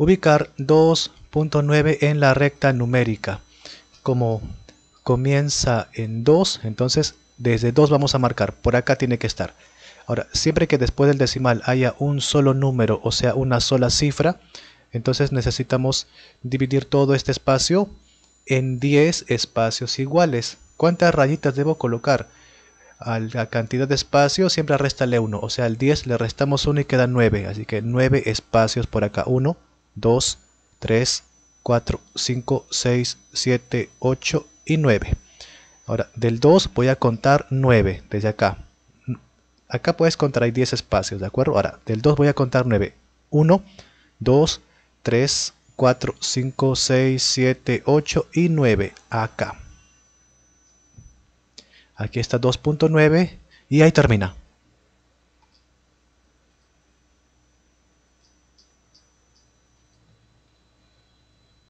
Ubicar 2.9 en la recta numérica. Como comienza en 2, entonces desde 2 vamos a marcar. Por acá tiene que estar. Ahora, siempre que después del decimal haya un solo número, o sea, una sola cifra, entonces necesitamos dividir todo este espacio en 10 espacios iguales. ¿Cuántas rayitas debo colocar? A la cantidad de espacio siempre réstale 1, o sea, al 10 le restamos 1 y queda 9, así que 9 espacios por acá, 1, 2, 3, 4, 5, 6, 7, 8 y 9. Ahora, del 2 voy a contar 9 desde acá. Acá puedes contar, 10 espacios, ¿de acuerdo? Ahora, del 2 voy a contar 9. 1, 2, 3, 4, 5, 6, 7, 8 y 9 acá. Aquí está 2.9 y ahí termina.